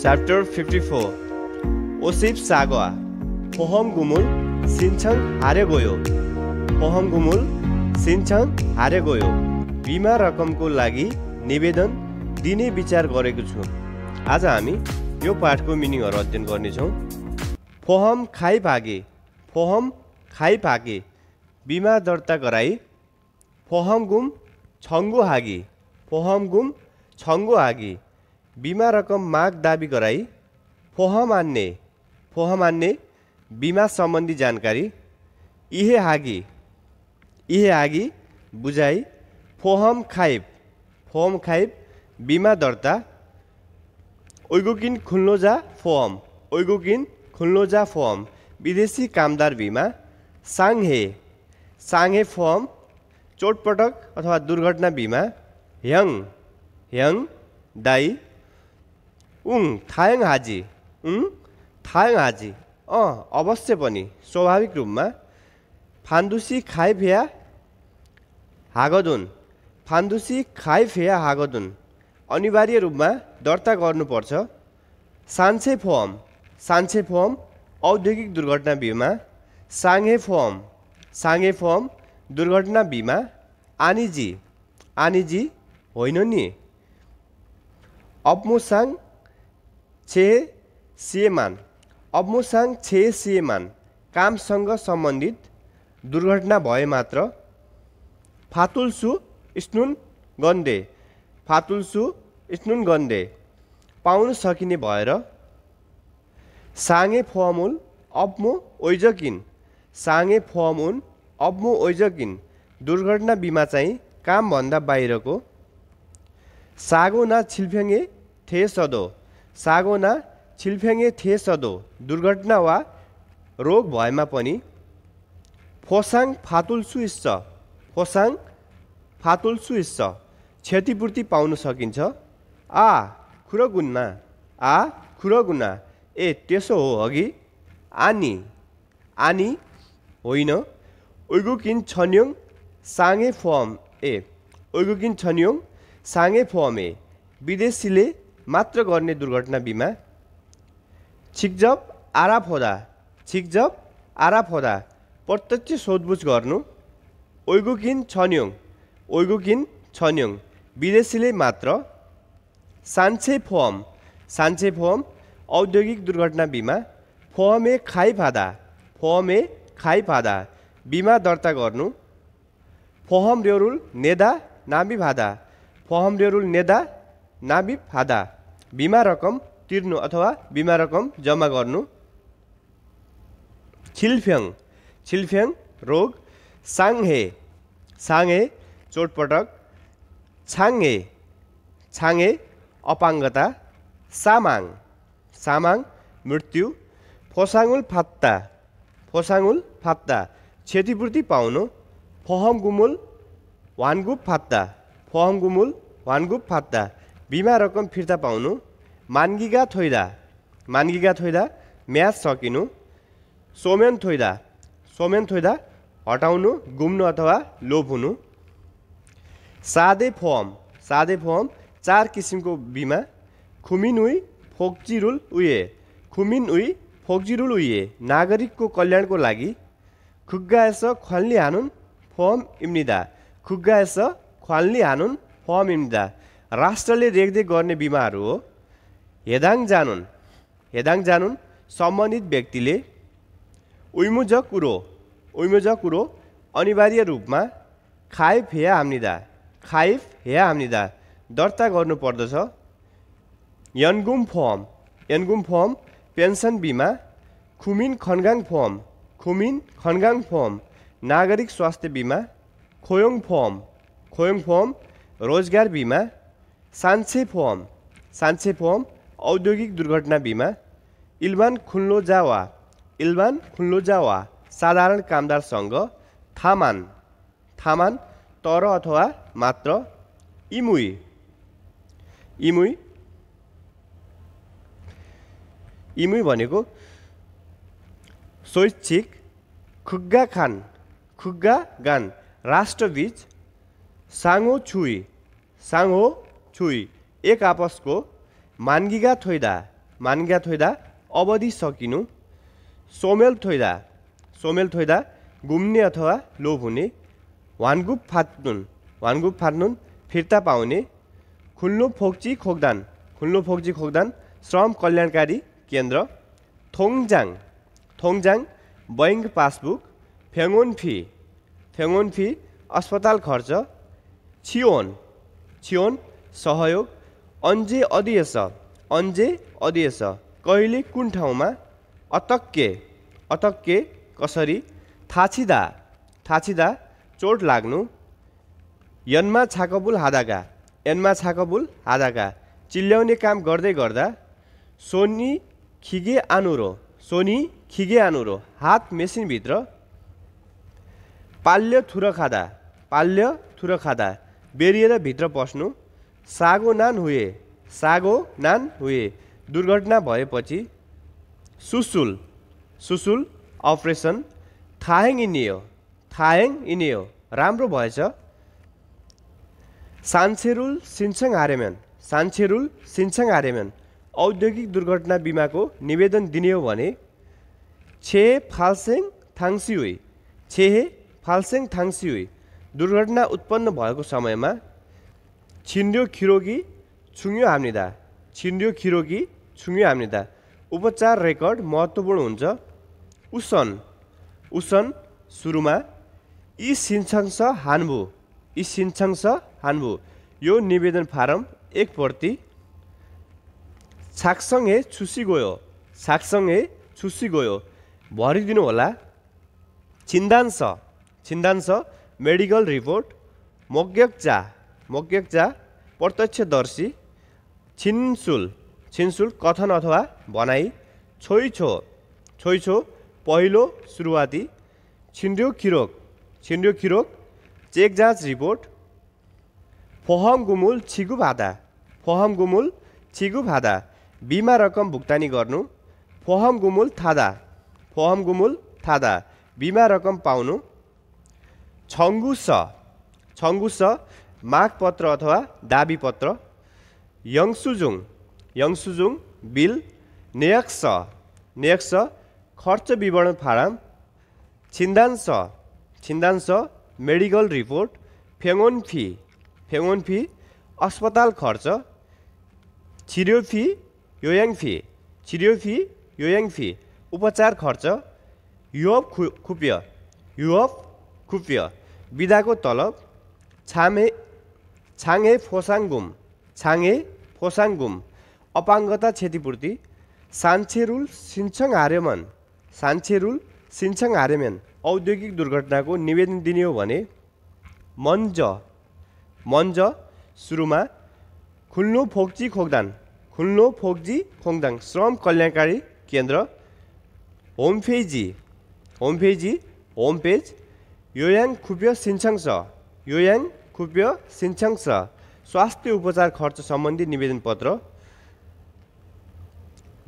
Chapter 54 फोहम गुमुल 보험 구물 신청 फोहम गुमुल 구물 신청 아래고요 बिमा रकमको लागि निवेदन दिने विचार गरेको छु आज हामी यो पाठको मिनिङहरू अध्ययन गर्नेछौँ फोहम खाइ भागे फोहम खाइ भागे बिमा दर्ता गराई फोहम गुम छङ्गु हागी फोहम गुम छङ्गु हागी बिमा रकम माग दाबी गराई फोह मान्ने फोह मान्ने बिमा सम्बन्धी जानकारी इहे हागी इहे हागी बुझाइ फोहम खाइब फोहम खाइब बिमा दर्ता ओइगोकिन खुल्नोजा जा फोहम ओइगोकिन खुल्लो फोहम विदेशी कामदार बिमा साङ्हे साङ्हे फोहम चोटपटक अथवा दुर्घटना बिमा ह्याङ ह्याङ दाई उङ थाङ हाजी उङ थायङ हाजी अँ अवश्य पनि स्वाभाविक रूपमा फान्दुसी खाइ खाइफिया हागदुन फान्दुसी खाइ खाइफिया हागदुन अनिवार्य रूपमा दर्ता गर्नुपर्छ सान्से फर्म सान्से फर्म औद्योगिक दुर्घटना बिमा साङ्गे फर्म साङ्गे फर्म दुर्घटना बिमा आनिजी आनिजी होइन नि अपमोसाङ छे सेमान अब्मुसाङ छे सिएमान कामसँग सम्बन्धित दुर्घटना भए मात्र फातुल्सु स्नुन गन्दे फातुल्सु स्नुन गन्दे पाउन सकिने भएर साँगे फमुन अब्मु ओइजकिन साँगे फमुन अब्मु ओइजकिन दुर्घटना बिमा चाहिँ कामभन्दा बाहिरको सागो न छिल्फ्याङ्गे थे सदो सागोना छिल्फ्याङ्गे थिए सदो दुर्घटना वा रोग भएमा पनि फोसाङ फातुल्सु हिस्स फोसाङ फातुल्सु हिस्स क्षतिपूर्ति पाउन सकिन्छ आ खुरगुन्ना आ खुरगुन्ना ए त्यसो हो अघि आनी आनी होइन उइगुकिन छन्योङ साँगे फम ए उइगुकिन छन्योङ साँगे फम ए विदेशीले मात्र गर्ने दुर्घटना बिमा छिकजब आराप होदा छिकजब आराप होदा प्रत्यक्ष सोधबुझ गर्नु ओइगुकिन छन्योङ ओइगुकिन छन्योङ विदेशीले मात्र सान्छे फोहम सान्छे फोहम औद्योगिक दुर्घटना बिमा फोहमे खाइ फादा ए खाइ फादा बिमा दर्ता गर्नु फोहम रेरुल नेदा नाभि भादा फोहम रेरुल नेदा नाभि फादा बिमा रकम तिर्नु अथवा बिमा रकम जम्मा गर्नु छिल्फ्याङ छिल्फ्याङ रोग साङ्हे साङ्हे चोटपटक छाङ्गे छाङ्गे अपाङ्गता सामाङ सामाङ मृत्यु फोसाङुल फात्ता फोसाङुल फात्ता क्षतिपूर्ति पाउनु फोहम गुमुल वानगुप फात्ता फोहम गुमुल वानगुप फात्ता बिमा रकम फिर्ता पाउनु मान्गिगा थोइदा मान्गिगा थोइदा म्याच सकिनु सोमेन थोइदा सोमेन थोइदा हटाउनु घुम्नु अथवा लोभ हुनु सादे फर्म सादे फर्म चार किसिमको बिमा खुमिन उई फोक्ची रुल उये खुमिन उई फोक्जी रुल उये नागरिकको कल्याणको लागि यस खल्ली हानुन् फर्म इम्निदा यस खल्ली हानुन् फर्म इम्निदा राष्ट्रले रेखदेख गर्ने बिमार हो हेदाङ जानुन हेदाङ जानुन सम्बन्धित व्यक्तिले उइमुज कुरो उइमुज कुरो अनिवार्य रूपमा खाइफ हे हामीदा खाइफ हे हामीदा दर्ता गर्नुपर्दछ यनगुम फर्म यनगुम फर्म पेन्सन बिमा खुमिन खनगाङ फर्म खुमिन खनगाङ फर्म नागरिक स्वास्थ्य बिमा खोयोङ फर्म खोयोङ फर्म रोजगार बिमा सान्से फोम औद्योगिक दुर्घटना बिमा इल्वान खुल्लो जावा इल्वान खुल्लो जावा साधारण कामदारसँग थामान थामान तर अथवा मात्र इमुई इमुई इमुई भनेको स्वैच्छिक खुग्गा खान खुग्गा गान राष्ट्रबीच साङ्गो छुई साङ्गो छुई एक आपसको मान्गिगा थोइदा मान्गिगा थोइदा अवधि सकिनु सोमेल थोइदा सोमेल थोइदा घुम्ने अथवा लोभ हुने वानगुप फात्नुन वानगुप फात्नुन फिर्ता पाउने खुल्नु फोक्ची खोकदान खुल्नु फोक्ची खोकदान श्रम कल्याणकारी केन्द्र थोङजाङ थोङजाङ बैङ्क पासबुक फेङोन फी फेङोन फी अस्पताल खर्च छिओन छियोन सहयोग अन्जे अधेस अन्जे अधेस कहिले कुन ठाउँमा अतक्के अतक्के कसरी थाछिदा थाछिदा चोट लाग्नु यनमा छाकबुल हादाका यनमा छाकबुल हादाका चिल्ल्याउने काम गर्दै गर्दा सोनी खिगे आनुरो सोनी खिगे आनुरो हात मेसिनभित्र पाल्य थुर खाँदा पाल्य थुर खाँदा बेरिएर भित्र पस्नु सागो नान हुए सागो नान हुए दुर्घटना भएपछि सुसुल सुसुल अपरेसन थायङ इनियो थायङ इनियो राम्रो भएछ सान्सेरुल सिन्सङ हारेम्यान सान्सेरुल सिन्सङ हारेम्यान औद्योगिक दुर्घटना बिमाको निवेदन दिने हो भने छे फाल्सेङ थाङ्सी हुई छे फाल्सेङ थाङ्सी हुई दुर्घटना उत्पन्न भएको समयमा छिन्ड्यो छुङ्यो 기록이 छिन्ड्यो खिरोगी छुङ्यो 중요합니다. उपचार रेकर्ड महत्त्वपूर्ण हुन्छ उसन उसन सुरुमा यी सिन्छङ्स हान्भु यी सिन्छङ्स हान्भु यो निवेदन फारम एकप्रति हे छुसी गयो हे छुसी गयो भरिदिनु होला छिन्दान्स छिन्दान्स मेडिकल रिपोर्ट मग्यक चा मज्ञा प्रत्यक्षदर्शी छिन्सुल छिन्सुल कथन अथवा भनाइ छोइछो छोइछो पहिलो सुरुवाती छिन्ड्यो खिरोक छिन्ड्यो खिरोक चेक जाँच रिपोर्ट फोहम गुमुल छिगु भादा फोहम गुमुल छिगु भादा बिमा रकम भुक्तानी गर्नु फोहम गुमुल थादा फोहम गुमुल थादा बिमा रकम पाउनु छङ्गु स छङ्गु स मागपत्र अथवा दाबी पत्र यङसुजुङ यङसुजुङ बिल नेक्स नेक्स खर्च विवरण फारम छिन्दान्स छिन्दान्स मेडिकल रिपोर्ट फेङोन फी फेङोन फी अस्पताल खर्च छिरियो फी योयाङ फी छिरियो फी योयाङ फी उपचार खर्च युअप खु खुप्य युअप खुप्य विधाको तलब छामे छाङ्गे फोसाङगुम छाङ्गे फोसाङगुम अपाङ्गता क्षतिपूर्ति सान्छेरुल सिन्छङ हारेमन सान्छेरुल सिन्छङ हारेमन औद्योगिक दुर्घटनाको निवेदन दिने हो भने मन्ज मन्ज सुरुमा खुल्नु फोक्जी खोक्दान खुल्नु फोक्जी खोङदाङ श्रम कल्याणकारी केन्द्र होमफेजी होमफेजी होम योयाङ खुप्यो सिन्छङ छ योयाङ खुप्यो सिन्छाङ्स र स्वास्थ्य उपचार खर्च सम्बन्धी निवेदन पत्र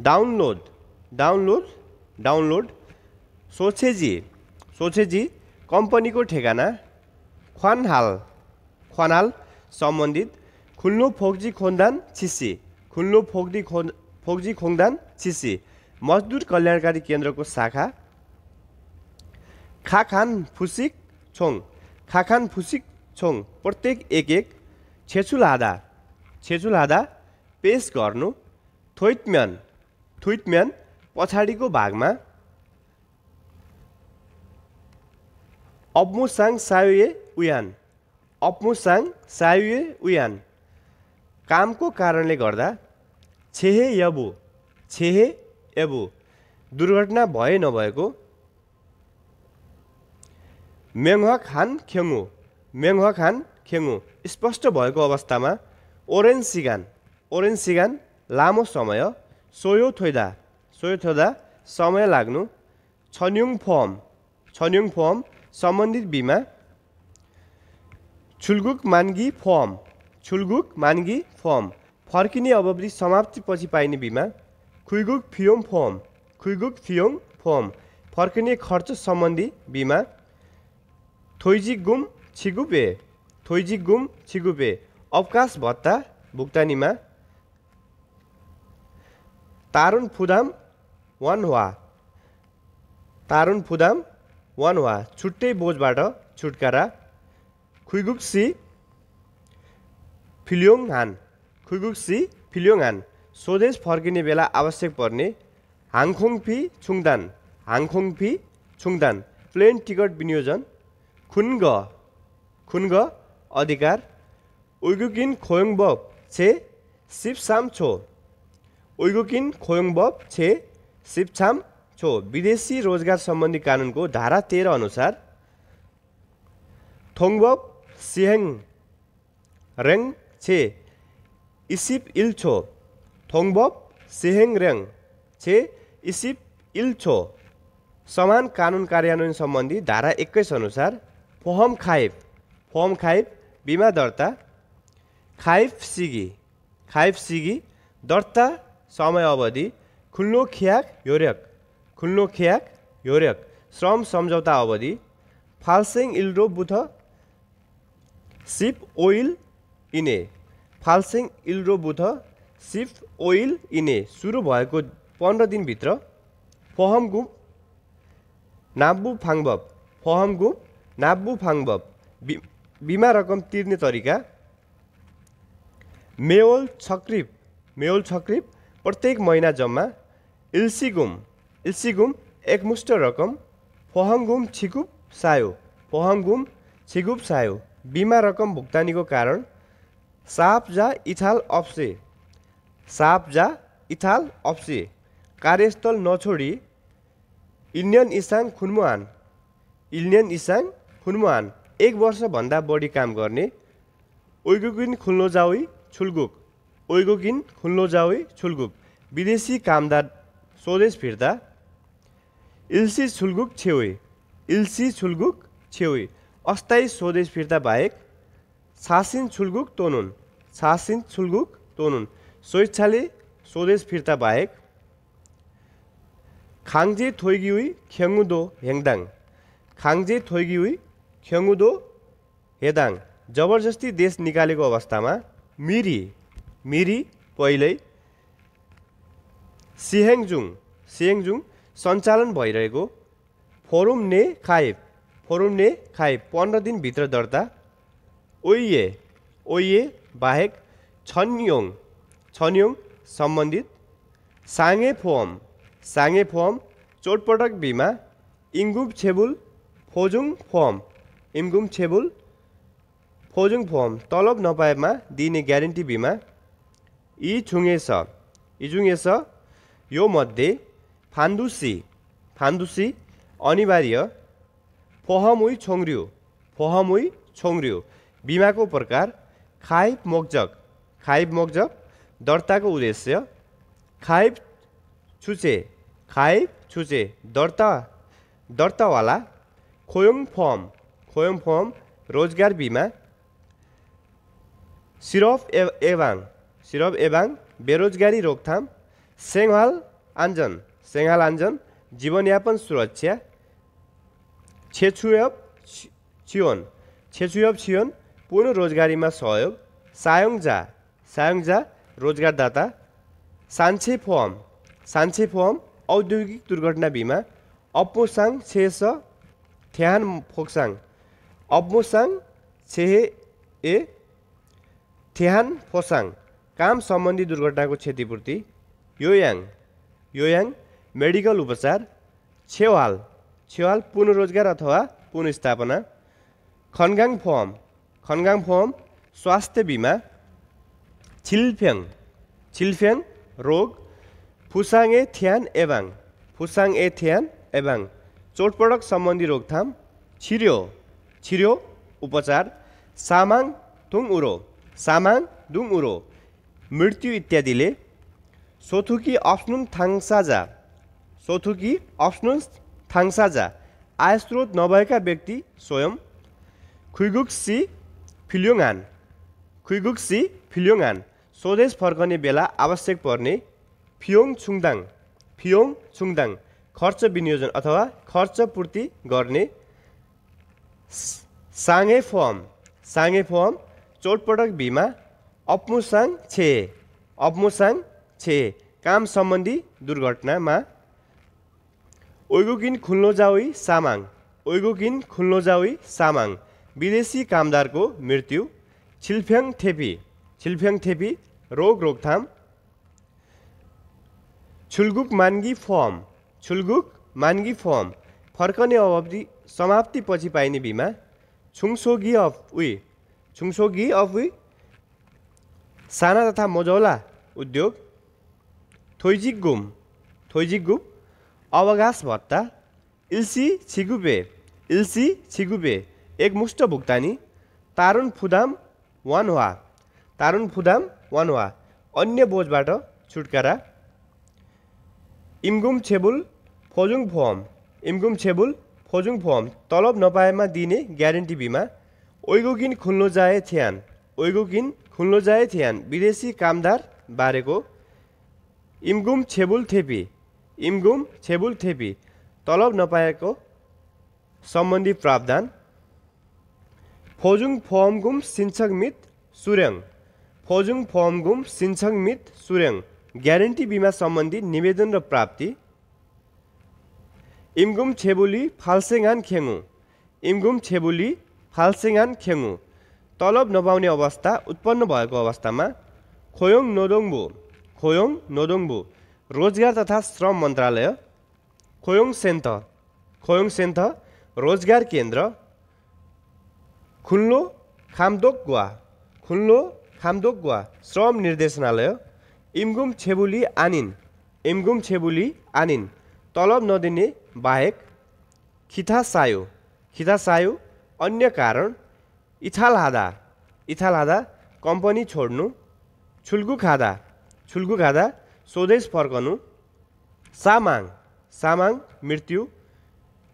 डाउनलोड डाउनलोड डाउनलोड सोचेजी सोचेजी कम्पनीको ठेगाना खनहाल खनाल सम्बन्धित खुल्नु फोक्जी खोन्दान छिसी खुल्नु फोक्जी खो फोक्जी खोङदान छिसी मजदुर कल्याणकारी केन्द्रको शाखा खाखान फुसिक छोङ खाखान फुसिक छोङ प्रत्येक एक एक छेचुलादा छेचुलादा पेस गर्नु थोइटम्यान थुइटम्यान पछाडिको भागमा अप्मुसाङ सायुए उयान अप्मुसाङ सायुए उयान कामको कारणले गर्दा छेहे यबु छेहे यबु दुर्घटना भए नभएको मेङ्हा खान खेङ्गु मेङ्ह खान खेङु स्पष्ट भएको अवस्थामा ओरेन्ज सिगान ओरेन्ज सिगान लामो समय सोयो थोइदा सोयो थोदा समय लाग्नु छन्युङ फर्म छन्युङ फर्म सम्बन्धित बिमा छुलगुक मान्गी फर्म छुलगुक मान्गी फर्म फर्किने अवधि समाप्तिपछि पाइने बिमा खुइगुक फियोङ फर्म खुइगुक फियोङ फर्म फर्किने खर्च सम्बन्धी बिमा थोइजी गुम छिगुपे थोइजिगुम छिगुपे अवकाश भत्ता भुक्तानीमा तारुण फुदाम वान वा तारुण फुदाम वान वा छुट्टै बोझबाट छुटकारा खुइगुक्सी फिल्योङ हान खुइगुक्सी फिल्योङ हान स्वदेश फर्किने बेला आवश्यक पर्ने हाङखोङफी छुङदान हाङखोङफी छुङदान प्लेन टिकट विनियोजन ग खुनग अधिकार उइगुकिन खोयङबब छे सिपसाम छो उइगुकिन खोयङबब छे सिपछाम छो विदेशी रोजगार सम्बन्धी कानुनको धारा तेह्र अनुसार थोङब सिहेङ रेङ छे इसिप इल छो थोङब सिहेङ रेङ छे इसिप इल छो समान कानुन कार्यान्वयन सम्बन्धी धारा एक्काइस अनुसार फोहम खाइब फर्म फाइभ बिमा दर्ता खाइफ सिगी खाइफ सिगी दर्ता समय अवधि खुल्लो ख्याक योर्यक खुल्लो ख्याक योर्यक श्रम सम्झौता अवधि फाल्सेङ इल्रो बुथ सिप ओइल इने फाल्सेङ इल्रो बुथ सिप ओइल इने सुरु भएको पन्ध्र दिनभित्र फहम गुम नाब्बु फाङबब फहम गुम नाब्बु फाङबब बिमा रकम तिर्ने तरिका मेओल छक्रिप मेओल छक्रिप प्रत्येक महिना जम्मा इल्सिगुम इल्सिगुम एकमुष्ट रकम फहङगुम छिकुप सायो फहङगुम छिकुप सायो बिमा रकम भुक्तानीको कारण साप जा इथाल अप्से साप जा इथाल अप्से कार्यस्थल नछोडी इन्डियन इसाङ खुनमुहान इन्डियन इसाङ खुनमुहान एक वर्षभन्दा बढी काम गर्ने ओइगोकिन खुल्नो जावै छुल्गुक ओइगोकिन खुल्नो जावै छुलगुक विदेशी कामदार स्वदेश फिर्ता इल्सी छुलगुक छेउ इल्सी छुलगुक छेउ अस्थायी स्वदेश फिर्ता बाहेक छासिन छुलगुक तोनुन छासिन छुलगुक तोनुन स्वेच्छाले स्वदेश फिर्ता बाहेक खाङ्जे थोइगिउई खेङ्गुदो हेङदाङ खाङ्जे थोइगिउई ख्यङ्गुदो हेदाङ जबरजस्ती देश निकालेको अवस्थामा मिरी मिरी पहिल्यै सिहेङजुङ सिहेङजुङ सञ्चालन भइरहेको फोरुम ने खाइब फोरुम ने खाइब पन्ध्र दिनभित्र दर्ता ओइए ओइए बाहेक छन्योङ छन्योङ सम्बन्धित साङ्गे फोम साङ्गे फोम चोटपटक बिमा इङ्गुब छेबुल फोजुङ फोम इमगुम छेबुल फोजुङ फोम तलब नपाएमा दिने ग्यारेन्टी बिमा यी छुङ्गेस इजुङ्गेस यो मध्ये फान्दुसी फान्दुसी अनिवार्य फोहमुई छोङ्रियो फोहमुई छोङ्रियो बिमाको प्रकार खाइब मोक्जक खाइब मोक्जक दर्ताको उद्देश्य खाइब छुचे खाइब छुचे दर्ता दर्तावाला खोयङ फर्म स्वयं फर्म रोजगार बीमा सिरफ ए एवाङ सिरफ एवाङ बेरोजगारी रोकथाम सेङ्हाल आन्जन सेङ्हाल आन्जन जीवनयापन सुरक्षा छेछुयप छिओन छेछुयप छियोन पूर्ण रोजगारीमा सहयोग सायोङजा सायोङजा रोजगारदाता सान्छे फर्म सान्छे फर्म औद्योगिक दुर्घटना बिमा अप्पोसाङ छेस थ्यान फोक्साङ अब्मोसाङ छेहे ए थेहान फोसाङ काम सम्बन्धी दुर्घटनाको क्षतिपूर्ति योयाङ योयाङ मेडिकल उपचार छेवाल छेवाल पुनरोजगार अथवा पुनस्थापना खनगाङ फर्म खनगाङ फर्म स्वास्थ्य बिमा छिल्फ्याङ छिल्फ्याङ रोग फुसाङ ए थ्यान एभाङ फुसाङ ए थ्यान एभाङ चोटपटक सम्बन्धी रोकथाम छिर्यो छिर्यो उपचार सामाङ थुङ उरो सामाङ दुङ उरो मृत्यु इत्यादिले सोथुकी अप्सनुङ थाङसाजा सोथुकी अप्सनुङ थाङसाजा आयस्रोत नभएका व्यक्ति स्वयं खुइगुक्सी फिल्योङान खुइगुक्सी फिल्योङान स्वदेश फर्कने बेला आवश्यक पर्ने फियोङ छुङदाङ फियोङ छुङदाङ खर्च विनियोजन अथवा खर्च पूर्ति गर्ने साङ्गे फर्म साङ्गे फर्म चोटपटक भीमा अप्मुसाङ छे अप्मुसाङ छे काम सम्बन्धी दुर्घटनामा ओइगोकिन खुल्नोजाउई सामाङ ओइगोकिन खुल्नोजाउई सामाङ विदेशी कामदारको मृत्यु छिल्फ्याङ थेपी छिल्फ्याङ थेपी रोग रोकथाम छुलगुक मान्गी फर्म छुलगुक मान्गी फर्म फर्कने अवधि समाप्तिपछि पाइने बिमा छुङसोगी अफ उही छुङसोगी अफ उही साना तथा मझौला उद्योग थोइजिक गुम थोइजिक गुम अवकाश भत्ता इल्सी छिगुपे इल्सी छिगुपे एकमुष्ट भुक्तानी तारुन फुदाम वान वा तारुन फुदाम वान वा अन्य बोझबाट छुटकारा इमगुम छेबुल फोजुङ फोम इमगुम छेबुल फोजुङ फोम तलब नपाएमा दिने ग्यारेन्टी बिमा ओइगो खुल्नु जाए थ्यान ओइगो खुल्नु जाए थ्यान विदेशी कामदार बारेको इमगुम छेबुल थेपी इमगुम छेबुल थेपी तलब नपाएको सम्बन्धी प्रावधान फोजुङ फोमगुम सिन्छङमित सुर्याङ फोजुङ फोमगुम सिन्छङमित सुर्याङ ग्यारेन्टी बिमा सम्बन्धी निवेदन र प्राप्ति इमगुम छेबुली फाल्सेङान खेङु इमगुम छेबुली फाल्सेङान खेङु तलब नपाउने अवस्था उत्पन्न भएको अवस्थामा खोयोङ नोदोङबु खोयोङ नोदोङबु रोजगार तथा श्रम मन्त्रालय खोयोङ सेन्थ खोयोङ सेन्थ रोजगार केन्द्र खुल्लो खाम्दोक गुवा खुल्लो खामदोक गुवा श्रम निर्देशनालय इमगुम छेबुली आनिन इमगुम छेबुली आनिन तलब नदिने बाहेक सायो खिथा सायो अन्य कारण इथाल हाँदा कम्पनी छोड्नु छुल्गु खाँदा छुल्कु खाँदा स्वदेश फर्कनु सामाङ सामाङ मृत्यु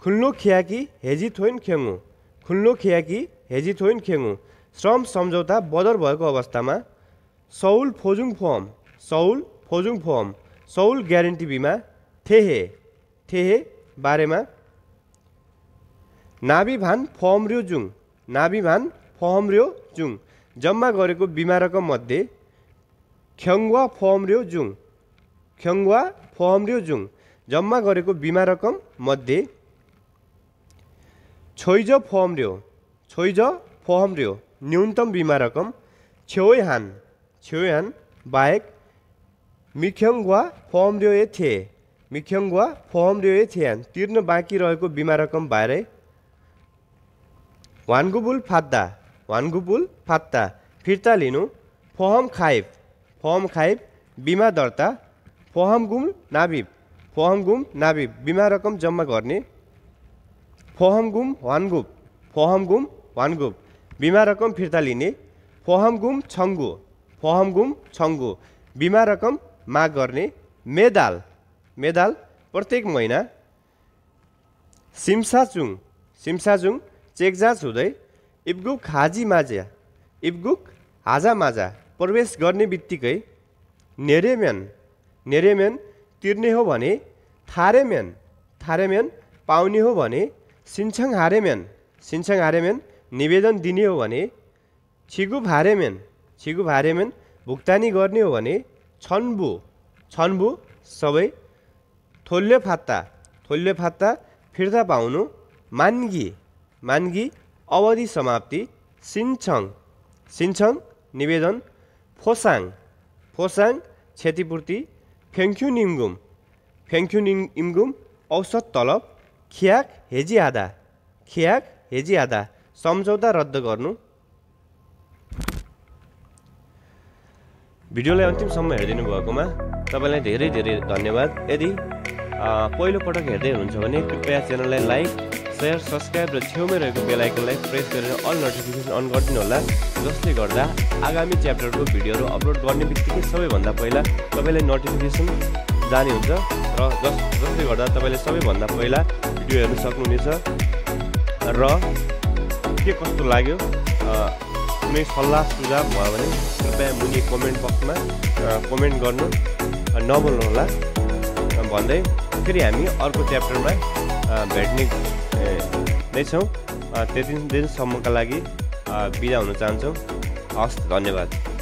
खुल्लो खियाकी हेजी थोइन खेङ्गु खुल्लो खियाकी हेजी थोइन खेङ्गु श्रम सम्झौता बदर भएको अवस्थामा सौल फोजुङ फोम सौल फोजुङ फर्म सौल ग्यारेन्टी बिमा थेहे के बारेमा नाभि भान फम्र्यो जुङ नाभि भान फम्र्यो जुङ जम्मा गरेको बिमा रकममध्ये ख्यङ्वा फम्र्यो जुङ ख्यङ्वा फम्र्यो जुङ जम्मा गरेको बिमा रकम मध्ये छोइज फम्र्यो छोइज फम्र्यो न्यूनतम बिमा रकम छेउहान छेउहान बाहेक मिख्यङ्वा फम्र्यो ए थिए मिख्यङ्वा फर्म रे छ्यान तिर्न बाँकी रहेको बिमा रकम बाहिरै वानगुबुल फात्दा वानगुबुल फात्दा फिर्ता लिनु फहम खाइब फहम खाइब बिमा दर्ता फहम गुम नाभिब फहम गुम नाभिब बिमा रकम जम्मा गर्ने फहम गुम वानगुब फहम गुम वानगुप बिमा रकम फिर्ता लिने फहम गुम छङ्गु फहम गुम छङ्गु बिमा रकम माग गर्ने मेदाल मेदाल प्रत्येक महिना सिम्साचुङ सिम्साचुङ चेकजाज हुँदै इब्गुक हाजी माझा इब्गुक माजा प्रवेश गर्ने बित्तिकै नेरेम्यान नेरेम्यान तिर्ने हो भने थारेम्यान थारेम्यान पाउने हो भने सिन्छङ हारेम्यान सिन्छङ हारेम्यान निवेदन दिने हो भने छिगु भारेम्यान छिगु भारेम्यान भुक्तानी गर्ने हो भने छन्बु छन्बु सबै थोल्ले फात्ता थोल्ले फात्ता फिर्ता पाउनु मान्गी मान्गी अवधि समाप्ति सिन्छङ सिन्छङ निवेदन फोसाङ फोसाङ क्षतिपूर्ति फ्याङ्क्यु निम्गुम फ्याङ्क्यु निङ इम्गुम औसत तलब खियाक हेजी आधा खियाक हेजी आधा सम्झौता रद्द गर्नु भिडियोलाई अन्तिमसम्म हेरिदिनु भएकोमा तपाईँलाई धेरै धेरै धन्यवाद यदि पहिलोपटक हेर्दै हुनुहुन्छ भने कृपया च्यानललाई लाइक सेयर सब्सक्राइब र छेउमै रहेको बेलायकनलाई प्रेस गरेर अल नोटिफिकेसन अन गरिदिनुहोला जसले गर्दा आगामी च्याप्टरको भिडियोहरू अपलोड गर्ने बित्तिकै सबैभन्दा पहिला तपाईँलाई नोटिफिकेसन जाने हुन्छ र जस जसले गर्दा तपाईँले सबैभन्दा पहिला भिडियो हेर्न सक्नुहुनेछ र के कस्तो लाग्यो कुनै सल्लाह सुझाव भयो भने कृपया मुनि कमेन्ट बक्समा कमेन्ट गर्नु नबोल्नुहोला भन्दै फेरि हामी अर्को च्याप्टरमा भेट्ने नै छौँ त्यति दिनसम्मका लागि बिदा हुन चाहन्छौँ हस् धन्यवाद